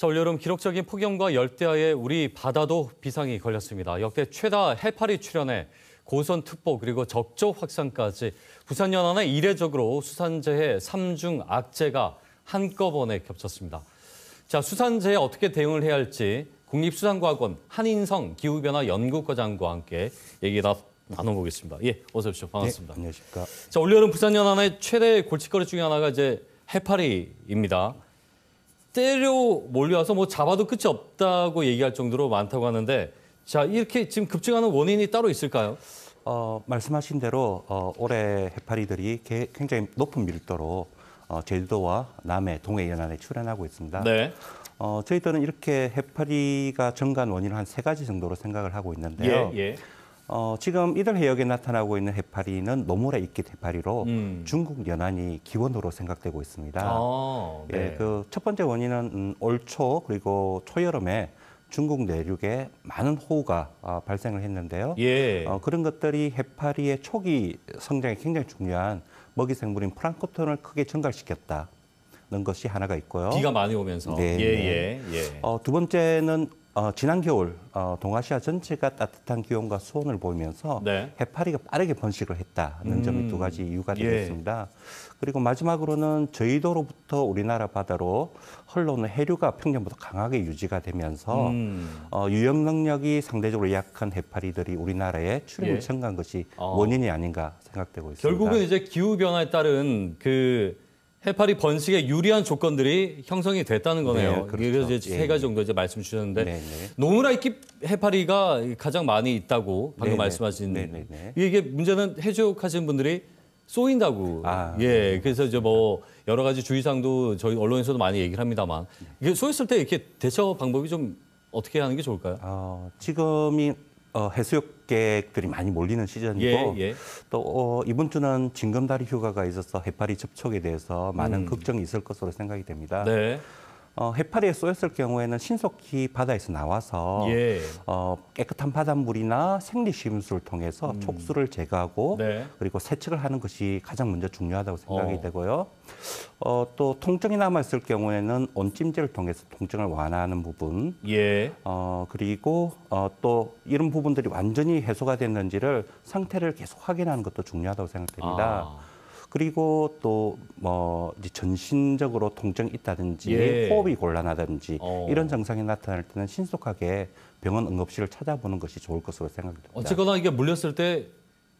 자, 올여름 기록적인 폭염과 열대야에 우리 바다도 비상이 걸렸습니다. 역대 최다 해파리 출현에 고선특보 그리고 적조 확산까지 부산 연안에 이례적으로 수산재해 3중 악재가 한꺼번에 겹쳤습니다. 자, 수산재해 어떻게 대응을 해야 할지 국립수산과학원 한인성 기후변화 연구과장과 함께 얘기 나, 나눠보겠습니다. 예, 어서 오십시오. 네, 반갑습니다. 네, 안녕하십니까. 자, 올여름 부산 연안의 최대 골칫거리 중에 하나가 이제 해파리입니다. 때려 몰려와서 뭐 잡아도 끝이 없다고 얘기할 정도로 많다고 하는데 자 이렇게 지금 급증하는 원인이 따로 있을까요? 어, 말씀하신 대로 어, 올해 해파리들이 개, 굉장히 높은 밀도로 어, 제주도와 남해, 동해 연안에 출현하고 있습니다. 네. 어, 저희들은 이렇게 해파리가 증가한 원인을 한 세 가지 정도로 생각을 하고 있는데요. 예, 예. 어, 지금 이들 해역에 나타나고 있는 해파리는 노모라 이끼 해파리로 음. 중국 연안이 기원으로 생각되고 있습니다. 아, 예, 네. 예, 그 그첫 번째 원인은 음, 올초 그리고 초여름에 중국 내륙에 많은 호우가 어, 발생을 했는데요. 예. 어, 그런 것들이 해파리의 초기 성장에 굉장히 중요한 먹이 생물인 프랑크톤을 크게 증가시켰다. 는 것이 하나가 있고요. 비가 많이 오면서. 네. 예, 네. 예, 예. 어, 두 번째는 어, 지난 겨울 어, 동아시아 전체가 따뜻한 기온과 수온을 보이면서 네. 해파리가 빠르게 번식을 했다는 음. 점이 두 음. 가지 이유가 예. 되겠습니다. 예. 그리고 마지막으로는 저희도로부터 우리나라 바다로 흘러오는 해류가 평년보다 강하게 유지가 되면서 음. 어, 유역 능력이 상대적으로 약한 해파리들이 우리나라에 출입을 예. 청구한 것이 어. 원인이 아닌가 생각되고 있습니다. 결국은 이제 기후 변화에 따른 그 해파리 번식에 유리한 조건들이 형성이 됐다는 네, 거네요. 네, 그렇죠. 그래서 이제 예. 세 가지 예. 정도 이제 말씀 주셨는데 네, 네. 노무라 잎 해파리가 가장 많이 있다고 방금 네, 네. 말씀하신 이게 문제는 해조하시는 분들이 쏘인다고. 아, 예, 그래서 이제 뭐 여러 가지 주의사항도 저희 언론에서도 많이 얘기를 합니다만 이게 쏘였을 때 이렇게 대처 방법이 좀 어떻게 하는 게 좋을까요? 어, 지금이 어, 해수욕객들이 많이 몰리는 시즌이고 예, 예. 또 어, 이번 주는 징검다리 휴가가 있어서 해파리 접촉에 대해서 많은 음. 걱정이 있을 것으로 생각이 됩니다. 네. 어, 해파리에 쏘였을 경우에는 신속히 바다에서 나와서 예. 어, 깨끗한 바닷물이나 생리심수를 통해서 음. 촉수를 제거하고 네. 그리고 세척을 하는 것이 가장 먼저 중요하다고 생각이 어. 되고요. 어, 또 통증이 남아있을 경우에는 온찜질을 통해서 통증을 완화하는 부분 예. 어, 그리고 어, 또 이런 부분들이 완전히 해소가 됐는지를 상태를 계속 확인하는 것도 중요하다고 생각됩니다. 아. 그리고 또뭐 전신적으로 통증이 있다든지 예. 호흡이 곤란하다든지 어. 이런 증상이 나타날 때는 신속하게 병원 응급실을 찾아보는 것이 좋을 것으로 생각됩니다. 어쨌거나 이게 물렸을 때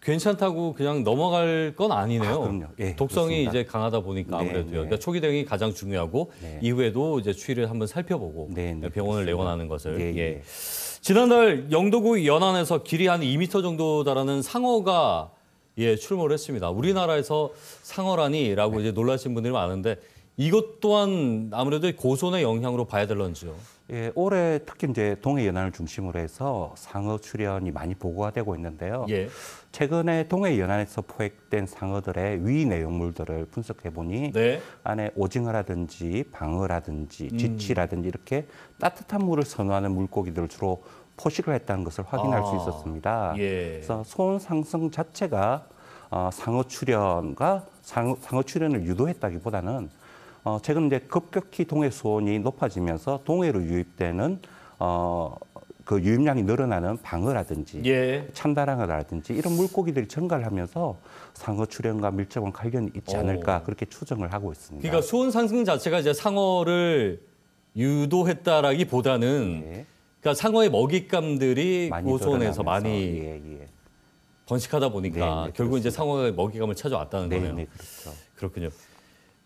괜찮다고 그냥 넘어갈 건 아니네요. 아, 예, 독성이 그렇습니다. 이제 강하다 보니까 아무래도 네, 네. 그러니까 초기 대응이 가장 중요하고 네. 이후에도 이제 추이를 한번 살펴보고 네, 네, 병원을 그렇습니다. 내원하는 것을. 예, 예. 예. 지난달 영도구 연안에서 길이 한 2m 정도 달하는 상어가 예, 출몰을 했습니다. 우리나라에서 상어라니라고 네. 이제 놀라신 분들이 많은데 이것 또한 아무래도 고손의 영향으로 봐야 될런지요. 예, 올해 특히 이제 동해 연안을 중심으로 해서 상어 출현이 많이 보고가 되고 있는데요. 예. 최근에 동해 연안에서 포획된 상어들의 위 내용물들을 분석해 보니 네. 안에 오징어라든지 방어라든지 쥐치라든지 음. 이렇게 따뜻한 물을 선호하는 물고기들을 주로 포식을 했다는 것을 확인할 아, 수 있었습니다. 예. 그래서 소원 상승 자체가 어, 상어 출현과 상어, 상어 출현을 유도했다기보다는 어, 최근 이제 급격히 동해 수온이 높아지면서 동해로 유입되는 어, 그 유입량이 늘어나는 방어라든지 예. 찬다랑어라든지 이런 물고기들이 증가를 하면서 상어 출현과 밀접한 관련이 있지 않을까 오. 그렇게 추정을 하고 있습니다. 그러니까 수온 상승 자체가 이제 상어를 유도했다라기보다는 예. 그러니까 상어의 먹잇감들이 고원에서 많이 예, 예. 번식하다 보니까 네, 네 결국 이제 상어의 먹잇감을 찾아왔다는 네, 거네요. 네, 그렇죠. 그렇군요.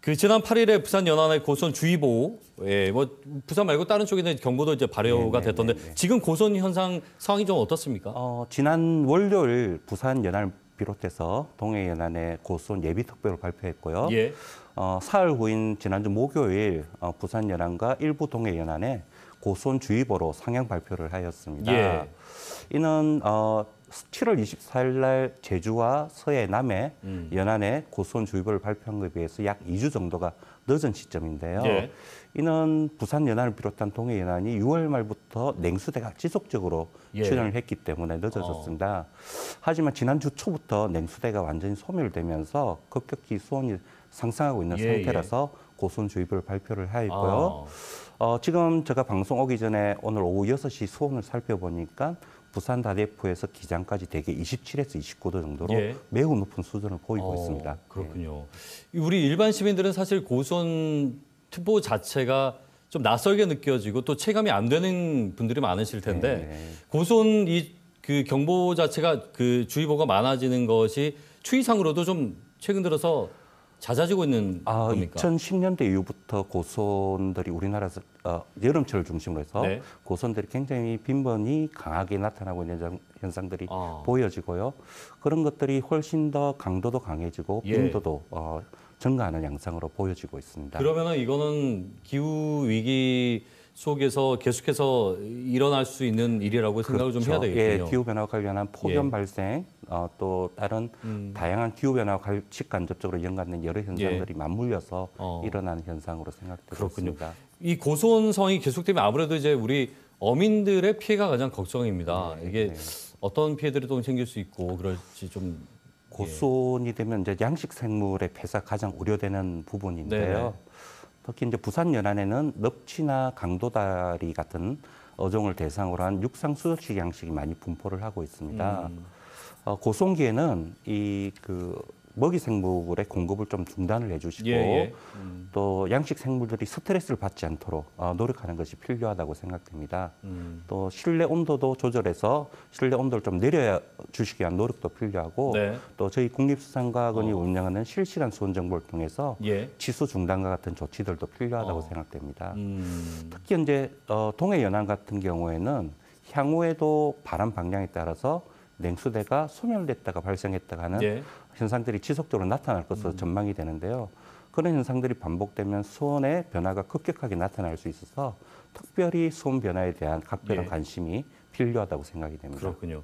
그 지난 8일에 부산 연안의고원 주의보, 예, 뭐 부산 말고 다른 쪽에는 경고도 이제 발효가 네, 네 됐던데 네네. 네. 지금 고선 현상 상황이 좀 어떻습니까? 어, 지난 월요일 부산 연안 비롯해서 동해 연안에 고선 예비 특별를 발표했고요. 예. 어, 사흘 후인 지난주 목요일 어, 부산 연안과 일부 동해 연안에 고손주의보로 상향 발표를 하였습니다. 예. 이는 어, 7월 24일 날 제주와 서해 남해 음. 연안에 고손주의보를 발표한 것에 비해서 약 2주 정도가 늦은 시점인데요. 예. 이는 부산 연안을 비롯한 동해 연안이 6월 말부터 냉수대가 지속적으로 예. 출현을 했기 때문에 늦어졌습니다. 어. 하지만 지난주 초부터 냉수대가 완전히 소멸되면서 급격히 수온이 상승하고 있는 예, 상태라서 예. 고선주의보를 발표를 하였고요. 아. 어, 지금 제가 방송 오기 전에 오늘 오후 6시 수온을 살펴보니까 부산 다대포에서 기장까지 대개 27에서 29도 정도로 예. 매우 높은 수준을 보이고 어, 있습니다. 그렇군요. 예. 우리 일반 시민들은 사실 고선 특보 자체가 좀 낯설게 느껴지고 또 체감이 안 되는 분들이 많으실 텐데 네. 네. 고손 이그 경보 자체가 그 주의보가 많아지는 것이 추이상으로도 좀 최근 들어서 잦아지고 있는 아, 겁니까? 2010년대 이후부터 고선들이 우리나라에서 어, 여름철을 중심으로 해서 네. 고선들이 굉장히 빈번히 강하게 나타나고 있는 현상, 현상들이 아. 보여지고요. 그런 것들이 훨씬 더 강도도 강해지고 예. 빈도도 예. 어, 증가하는 양상으로 보여지고 있습니다. 그러면 이거는 기후 위기 속에서 계속해서 일어날 수 있는 일이라고 생각을 그렇죠. 좀 해야 되겠군요. 그렇죠. 예, 기후 변화가 관련한 폭염 예. 발생, 어, 또 다른 음. 다양한 기후 변화와 직간접적으로 연관된 여러 현상들이 예. 맞물려서 어. 일어나는 현상으로 생각됩니다이 고소온성이 계속되면 아무래도 이제 우리 어민들의 피해가 가장 걱정입니다. 네, 이게 네. 어떤 피해들이 또 생길 수 있고 그럴지 좀 예. 고소온이 되면 이제 양식 생물의 폐사 가장 우려되는 부분인데요. 네. 특히 이제 부산 연안에는 넙치나 강도다리 같은 어종을 대상으로 한 육상 수조식 양식이 많이 분포를 하고 있습니다. 음. 어, 고송기에는 이그 먹이 생물의 공급을 좀 중단을 해주시고 예, 예. 음. 또 양식 생물들이 스트레스를 받지 않도록 어, 노력하는 것이 필요하다고 생각됩니다. 음. 또 실내 온도도 조절해서 실내 온도를 좀 내려 주시기 위한 노력도 필요하고 네. 또 저희 국립수산과학원이 어. 운영하는 실시간 수온 정보를 통해서 예. 지수 중단과 같은 조치들도 필요하다고 어. 생각됩니다. 음. 특히 이제 어, 동해 연안 같은 경우에는 향후에도 바람 방향에 따라서 냉수대가 소멸됐다가 발생했다가 는 예. 현상들이 지속적으로 나타날 것으로 음. 전망이 되는데요. 그런 현상들이 반복되면 수온의 변화가 급격하게 나타날 수 있어서 특별히 수온 변화에 대한 각별한 예. 관심이 필요하다고 생각이 됩니다. 그렇군요.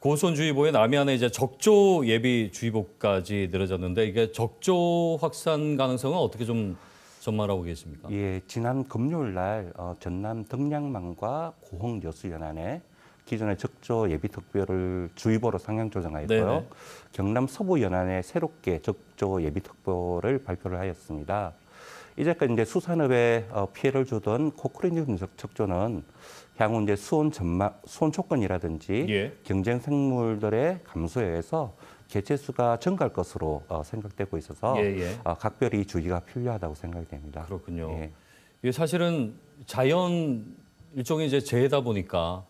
고손주의보에 남해안에 이제 적조 예비 주의보까지 내려졌는데 이게 적조 확산 가능성은 어떻게 좀 전망하고 계십니까? 예, 지난 금요일 날 어, 전남 등량만과 고흥 여수 연안에 기존의 적조 예비특보를 주의보로 상향 조정하였고요. 네, 네. 경남 서부 연안에 새롭게 적조 예비특보를 발표를 하였습니다. 이제까지 이제 수산업에 어, 피해를 주던 코크레인 적조는 향후 이제 수온 전망, 수온 조건이라든지 예. 경쟁 생물들의 감소에 의해서 개체수가 증가할 것으로 어, 생각되고 있어서 예예. 예. 어, 각별히 주의가 필요하다고 생각이 됩니다. 그렇군요. 예. 사실은 자연 일종의 이제 재해다 보니까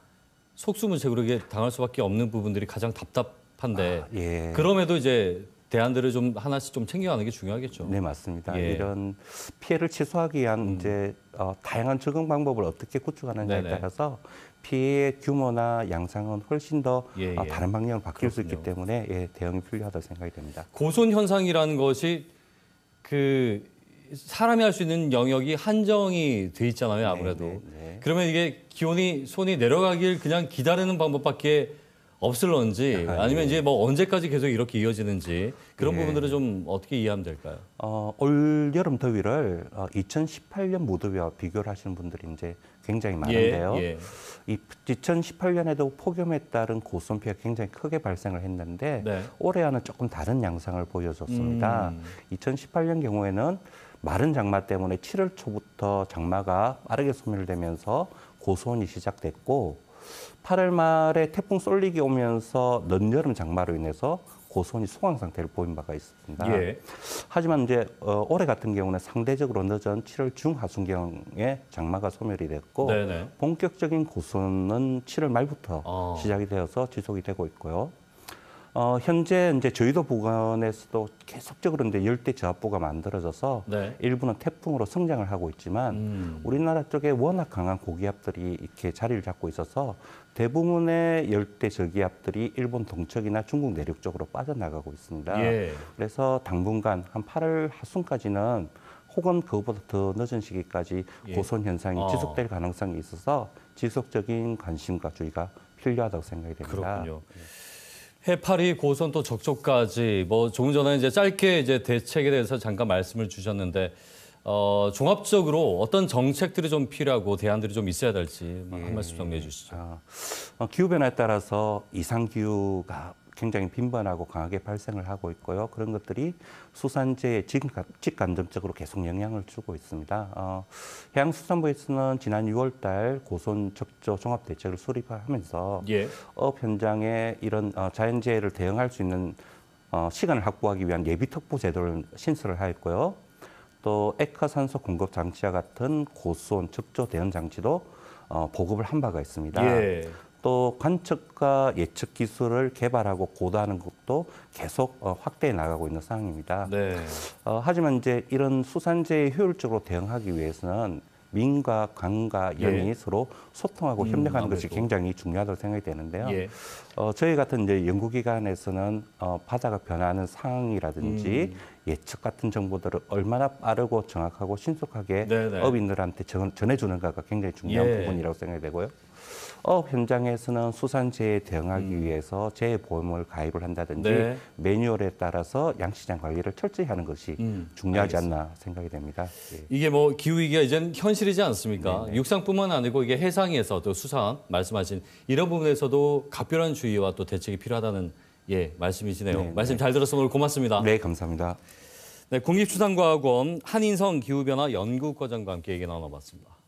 속수무책으로 당할 수밖에 없는 부분들이 가장 답답한데 아, 예. 그럼에도 이제 대안들을 좀 하나씩 좀 챙겨가는 게 중요하겠죠. 네 맞습니다. 예. 이런 피해를 취소하기 위한 음. 이제 어, 다양한 적응 방법을 어떻게 구축하는지에 따라서 피해 규모나 양상은 훨씬 더 예, 어, 예. 다른 방향으로 바뀔 그렇군요. 수 있기 때문에 예, 대응이 필요하다고 생각이 됩니다. 고손 현상이라는 것이 그 사람이 할 수 있는 영역이 한정이 돼 있잖아요, 네, 아무래도. 네, 네, 네. 그러면 이게 기온이 손이 내려가길 그냥 기다리는 방법밖에 없을런지 아, 예. 아니면 이제 뭐 언제까지 계속 이렇게 이어지는지 그런 네. 부분들을 좀 어떻게 이해하면 될까요? 어, 올 여름 더위를 어, 2018년 무더위와 비교를 하시는 분들이 이제 굉장히 예, 많은데요. 예, 예. 이 2018년에도 폭염에 따른 고선피가 굉장히 크게 발생을 했는데 네. 올해와는 조금 다른 양상을 보여줬습니다. 음. 2018년 경우에는 마른 장마 때문에 7월 초부터 장마가 빠르게 소멸되면서 고소원이 시작됐고 8월 말에 태풍 쏠리기 오면서 늦여름 장마로 인해서 고소원이 소강 상태를 보인 바가 있습니다. 예. 하지만 이제 어, 올해 같은 경우는 상대적으로 늦은 7월 중하순경에 장마가 소멸이 됐고 네네. 본격적인 고소는 7월 말부터 아. 시작이 되어서 지속이 되고 있고요. 어, 현재 이제 저희도 부근에서도 계속적으로 이제 열대 저압부가 만들어져서 네. 일부는 태풍으로 성장을 하고 있지만 음. 우리나라 쪽에 워낙 강한 고기압들이 이렇게 자리를 잡고 있어서 대부분의 열대 저기압들이 일본 동쪽이나 중국 내륙 쪽으로 빠져나가고 있습니다. 예. 그래서 당분간 한 8월 하순까지는 혹은 그보다 더 늦은 시기까지 예. 고선 현상이 어. 지속될 가능성이 있어서 지속적인 관심과 주의가 필요하다고 생각이 됩니다. 그렇군요. 예. 해파리 고선 또적촉까지뭐 조금 전에 이제 짧게 이제 대책에 대해서 잠깐 말씀을 주셨는데 어, 종합적으로 어떤 정책들이 좀 필요하고 대안들이 좀 있어야 될지 한 말씀 예. 정리해 주시죠. 아, 어, 기후 변화에 따라서 이상 기후가 굉장히 빈번하고 강하게 발생을 하고 있고요. 그런 것들이 수산재에 직간접적으로 계속 영향을 주고 있습니다. 어, 해양수산부에서는 지난 6월달 고손 적조 종합 대책을 수립하면서 예. 업 어, 현장에 이런 어, 자연재해를 대응할 수 있는 어, 시간을 확보하기 위한 예비 특보 제도를 신설을 하였고요. 또 액화산소 공급 장치와 같은 고수온 적조 대응 장치도 어, 보급을 한 바가 있습니다. 예. 또 관측과 예측 기술을 개발하고 고도하는 것도 계속 어, 확대해 나가고 있는 상황입니다. 네. 어, 하지만 이제 이런 수산재에 효율적으로 대응하기 위해서는 민과 관과 예. 연이 예. 서로 소통하고 음, 협력하는 아 것이 굉장히 중요하다고 생각이 되는데요. 예. 어, 저희 같은 이제 연구기관에서는 어, 바다가 변하는 상황이라든지 음. 예측 같은 정보들을 얼마나 빠르고 정확하고 신속하게 네네. 네. 업인들한테 전, 해주는가가 굉장히 중요한 예. 부분이라고 생각이 되고요. 어 현장에서는 수산재에 대응하기 음. 위해서 재해보험을 가입을 한다든지 네. 매뉴얼에 따라서 양시장 관리를 철저히 하는 것이 음. 중요하지 알겠습니다. 않나 생각이 됩니다. 예. 이게 뭐 기후위기가 이젠 현실이지 않습니까? 네네. 네. 육상뿐만 아니고 이게 해상에서도 수산 말씀하신 이런 부분에서도 각별한 주의와 또 대책이 필요하다는 예 말씀이시네요. 네네. 말씀 네. 잘들어 오늘 고맙습니다. 네 감사합니다. 네, 국립수산과학원 한인성 기후변화 연구과장과 함께 얘기 나눠봤습니다.